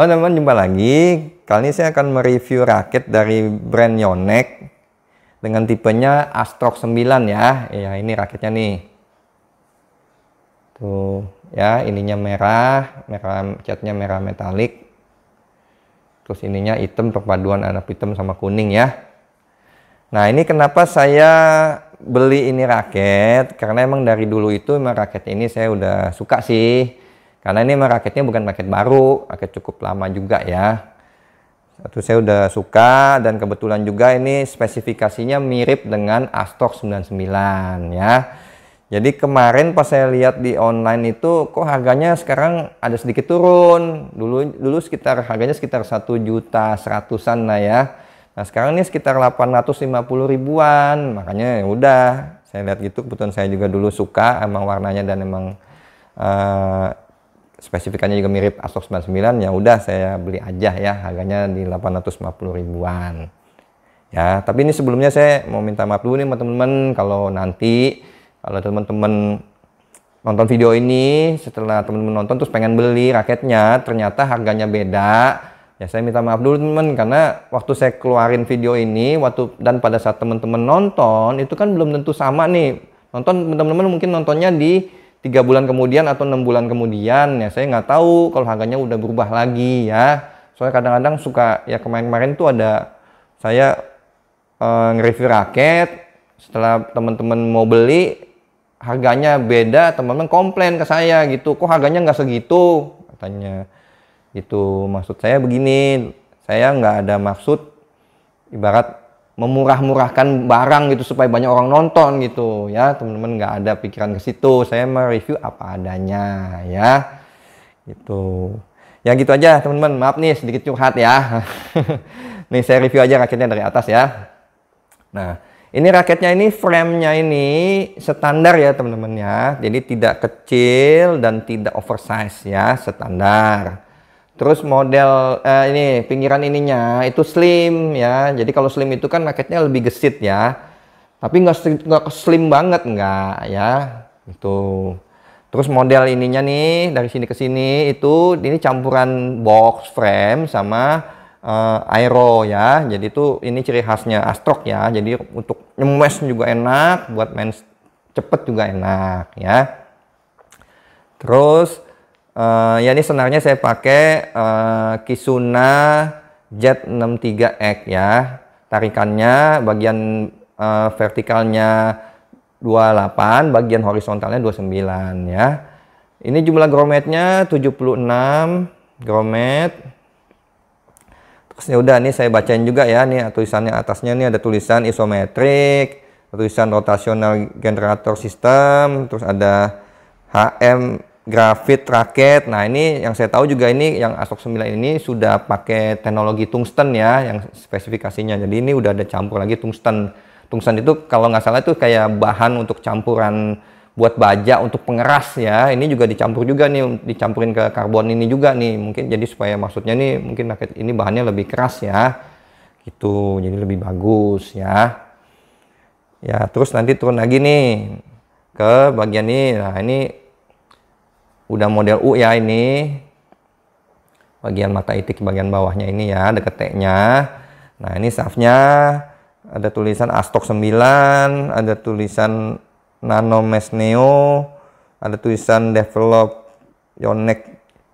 Halo oh, teman-teman, jumpa lagi. Kali ini saya akan mereview raket dari brand Yonex dengan tipenya Astrox 9 ya. Ya, ini raketnya nih. Tuh, ya, ininya merah, merah catnya merah metalik. Terus ininya hitam perpaduan anak hitam sama kuning ya. Nah, ini kenapa saya beli ini raket? Karena emang dari dulu itu emang raket ini saya udah suka sih karena ini raketnya bukan raket baru, raket cukup lama juga ya. Satu saya udah suka dan kebetulan juga ini spesifikasinya mirip dengan Astor 99 ya. Jadi kemarin pas saya lihat di online itu kok harganya sekarang ada sedikit turun. Dulu dulu sekitar harganya sekitar 1 juta seratusan lah ya. Nah sekarang ini sekitar 850 ribuan. Makanya ya udah saya lihat gitu kebetulan saya juga dulu suka emang warnanya dan emang eh, spesifikannya juga mirip Asok 99 ya udah saya beli aja ya harganya di 850 ribuan ya tapi ini sebelumnya saya mau minta maaf dulu nih teman-teman kalau nanti kalau teman-teman nonton video ini setelah teman-teman nonton terus pengen beli raketnya ternyata harganya beda ya saya minta maaf dulu teman-teman karena waktu saya keluarin video ini waktu dan pada saat teman-teman nonton itu kan belum tentu sama nih nonton teman-teman mungkin nontonnya di tiga bulan kemudian atau enam bulan kemudian ya saya nggak tahu kalau harganya udah berubah lagi ya soalnya kadang-kadang suka ya kemarin-kemarin tuh ada saya e, nge-review raket setelah teman-teman mau beli harganya beda teman-teman komplain ke saya gitu kok harganya nggak segitu katanya gitu maksud saya begini saya nggak ada maksud ibarat memurah-murahkan barang gitu supaya banyak orang nonton gitu ya teman-teman nggak ada pikiran ke situ saya mereview apa adanya ya gitu ya gitu aja teman-teman maaf nih sedikit curhat ya nih saya review aja raketnya dari atas ya nah ini raketnya ini framenya ini standar ya teman-teman ya jadi tidak kecil dan tidak oversize ya standar Terus model eh, ini pinggiran ininya itu slim ya. Jadi kalau slim itu kan raketnya lebih gesit ya. Tapi nggak slim banget nggak ya. Itu. Terus model ininya nih dari sini ke sini itu ini campuran box frame sama uh, aero ya. Jadi itu ini ciri khasnya Astrok ya. Jadi untuk nyemes juga enak, buat main cepet juga enak ya. Terus Uh, ya ini senarnya saya pakai uh, Kisuna Z63X ya. Tarikannya bagian uh, vertikalnya 28, bagian horizontalnya 29 ya. Ini jumlah grometnya 76 gromet. Terus ya udah nih saya bacain juga ya nih tulisannya atasnya nih ada tulisan isometrik, tulisan rotational generator system, terus ada HM grafit raket. Nah, ini yang saya tahu juga ini yang Asok 9 ini sudah pakai teknologi tungsten ya yang spesifikasinya. Jadi ini udah ada campur lagi tungsten. Tungsten itu kalau nggak salah itu kayak bahan untuk campuran buat baja untuk pengeras ya. Ini juga dicampur juga nih dicampurin ke karbon ini juga nih. Mungkin jadi supaya maksudnya nih mungkin raket ini bahannya lebih keras ya. Gitu. Jadi lebih bagus ya. Ya, terus nanti turun lagi nih ke bagian ini. Nah, ini udah model U ya ini bagian mata itik bagian bawahnya ini ya deket T nya nah ini shaftnya ada tulisan Astok 9 ada tulisan Nano Mesh Neo ada tulisan develop Yonex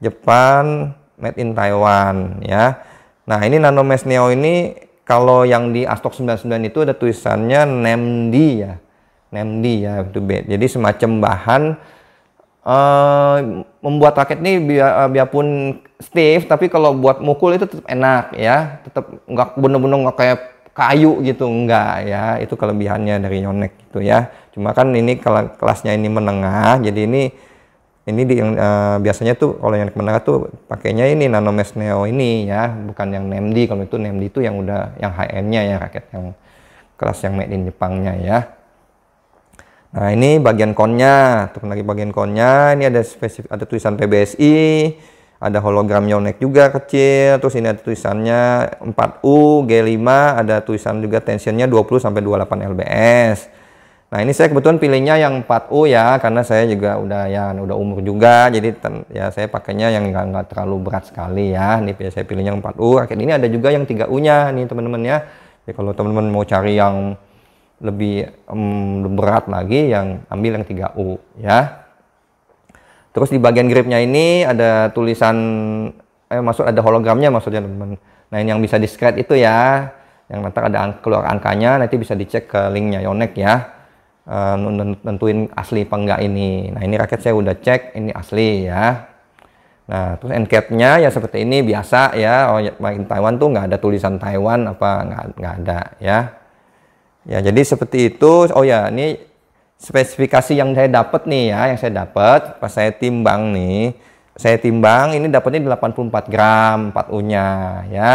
Jepang made in Taiwan ya nah ini Nano Mesh Neo ini kalau yang di Astok 99 itu ada tulisannya NMD e ya NMD e ya itu jadi semacam bahan uh, membuat raket ini biar, eh, biarpun stiff tapi kalau buat mukul itu tetap enak ya tetap nggak bener-bener nggak kayak kayu gitu enggak ya itu kelebihannya dari Yonex gitu ya cuma kan ini kalau kelasnya ini menengah jadi ini ini di, uh, biasanya tuh kalau yang menengah tuh pakainya ini nanomesh neo ini ya bukan yang NMD e kalau itu NMD e itu yang udah yang high end-nya ya raket yang kelas yang made in Jepangnya ya Nah, ini bagian konnya, Turun lagi bagian konnya. Ini ada spesifik ada tulisan PBSI, ada hologram Yonex juga kecil, terus ini ada tulisannya 4U, G5, ada tulisan juga tensionnya 20 sampai 28 lbs. Nah, ini saya kebetulan pilihnya yang 4U ya karena saya juga udah ya udah umur juga, jadi ya saya pakainya yang nggak terlalu berat sekali ya. Ini saya pilihnya yang 4U. Akhirnya ini ada juga yang 3U-nya nih teman-teman ya. Jadi kalau teman-teman mau cari yang lebih um, berat lagi yang ambil yang 3U ya. Terus di bagian gripnya ini ada tulisan eh maksud ada hologramnya maksudnya teman. Nah, ini yang bisa di scratch itu ya. Yang nanti ada ang keluar angkanya nanti bisa dicek ke linknya Yonex ya. Um, nentuin asli apa enggak ini. Nah, ini raket saya udah cek ini asli ya. Nah, terus endcapnya ya seperti ini biasa ya. Oh, ya, main Taiwan tuh nggak ada tulisan Taiwan apa nggak nggak ada ya. Ya, jadi seperti itu. Oh ya, ini spesifikasi yang saya dapat nih ya, yang saya dapat pas saya timbang nih. Saya timbang ini dapatnya 84 gram 4U-nya ya.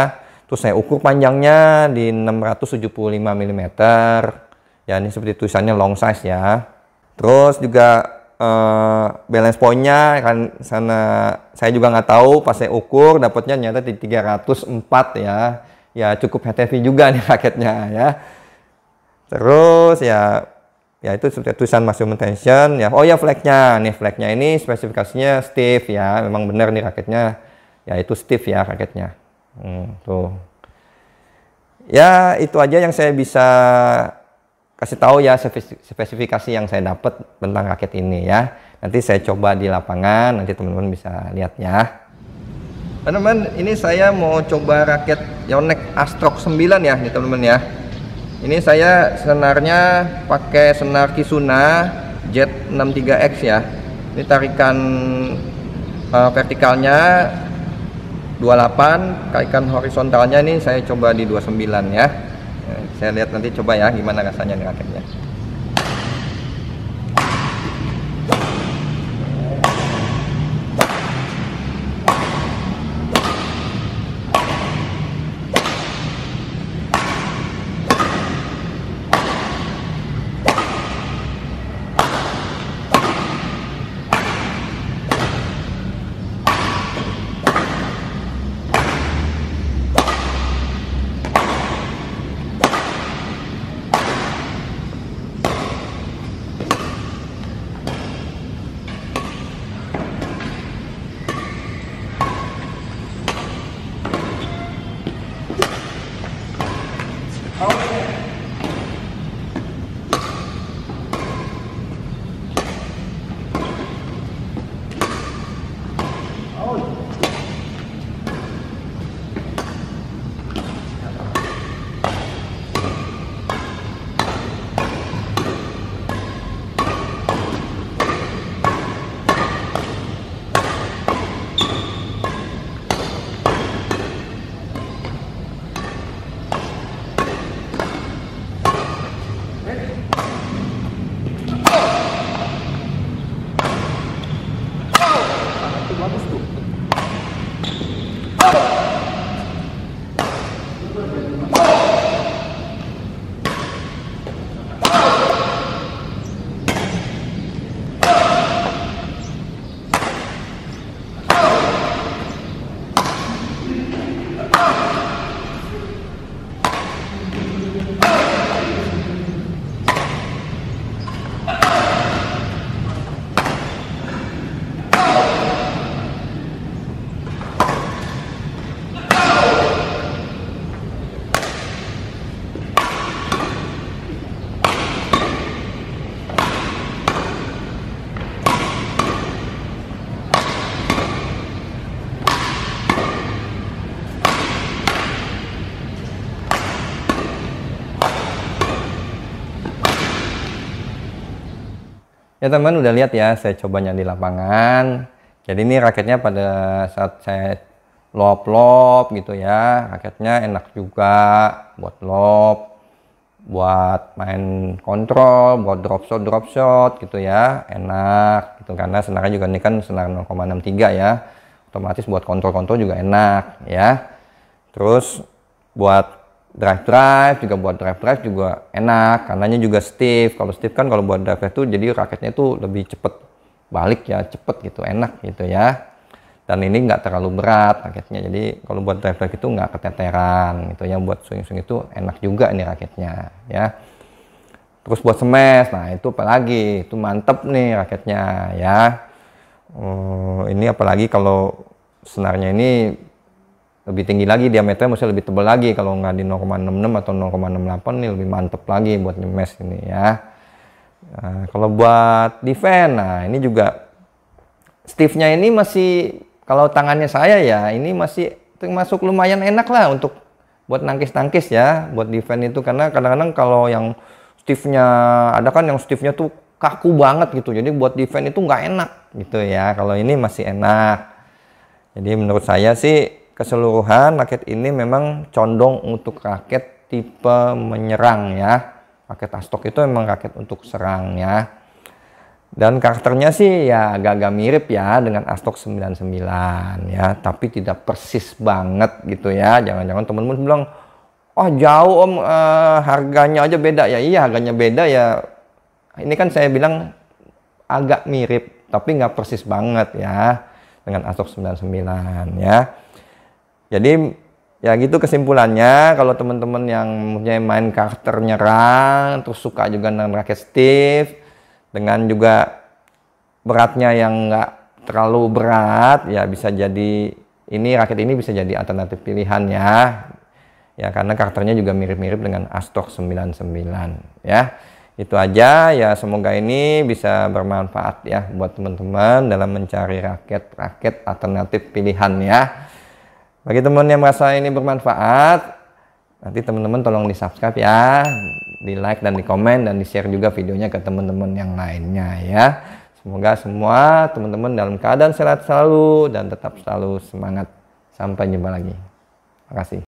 Terus saya ukur panjangnya di 675 mm. Ya, ini seperti tulisannya long size ya. Terus juga uh, balance point-nya kan sana saya juga nggak tahu pas saya ukur dapatnya ternyata di 304 ya. Ya cukup heavy juga nih raketnya ya. Terus ya ya itu tulisan maximum tension ya. Oh ya flagnya, nih flagnya ini spesifikasinya stiff ya. Memang benar nih raketnya ya itu stiff ya raketnya. Hmm, tuh. Ya itu aja yang saya bisa kasih tahu ya spesifikasi yang saya dapat tentang raket ini ya. Nanti saya coba di lapangan, nanti teman-teman bisa lihat ya. Teman-teman, ini saya mau coba raket Yonex Astrox 9 ya, nih teman-teman ya. Ini saya senarnya pakai senar Kisuna Z63X ya. Ini tarikan uh, vertikalnya 28, Kaitkan horizontalnya ini saya coba di 29 ya. Nah, saya lihat nanti coba ya gimana rasanya nih raketnya. Ya teman udah lihat ya, saya cobanya di lapangan. Jadi ini raketnya pada saat saya lop-lop gitu ya, raketnya enak juga buat lop, buat main kontrol, buat drop shot, drop shot gitu ya, enak gitu karena senarnya juga ini kan senar 0,63 ya, otomatis buat kontrol-kontrol juga enak ya. Terus buat drive drive juga buat drive drive juga enak karenanya juga stiff kalau stiff kan kalau buat drive drive tuh jadi raketnya itu lebih cepet balik ya cepet gitu enak gitu ya dan ini nggak terlalu berat raketnya jadi kalau buat drive drive itu nggak keteteran gitu ya buat swing swing itu enak juga ini raketnya ya terus buat smash nah itu apalagi itu mantep nih raketnya ya uh, ini apalagi kalau senarnya ini lebih tinggi lagi diameternya mesti lebih tebal lagi kalau nggak di 0,66 atau 0,68 ini lebih mantep lagi buat nyemes ini ya nah, kalau buat defense nah ini juga stiffnya ini masih kalau tangannya saya ya ini masih termasuk lumayan enak lah untuk buat nangkis-nangkis ya buat defense itu karena kadang-kadang kalau yang stiffnya ada kan yang stiffnya tuh kaku banget gitu jadi buat defense itu nggak enak gitu ya kalau ini masih enak jadi menurut saya sih keseluruhan raket ini memang condong untuk raket tipe menyerang ya. Raket Astok itu memang raket untuk serang ya. Dan karakternya sih ya agak-agak mirip ya dengan Astok 99 ya, tapi tidak persis banget gitu ya. Jangan-jangan teman-teman bilang, "Oh, jauh Om, eh, harganya aja beda." Ya iya, harganya beda ya. Ini kan saya bilang agak mirip, tapi nggak persis banget ya dengan Astok 99 ya. Jadi ya gitu kesimpulannya kalau teman-teman yang punya main karakter nyerang terus suka juga dengan raket stiff dengan juga beratnya yang nggak terlalu berat ya bisa jadi ini raket ini bisa jadi alternatif pilihan ya ya karena karakternya juga mirip-mirip dengan Astok 99 ya itu aja ya semoga ini bisa bermanfaat ya buat teman-teman dalam mencari raket-raket alternatif pilihan ya bagi teman yang merasa ini bermanfaat, nanti teman-teman tolong di subscribe ya, di like dan di komen dan di share juga videonya ke teman-teman yang lainnya ya. Semoga semua teman-teman dalam keadaan sehat selalu dan tetap selalu semangat. Sampai jumpa lagi. Terima kasih.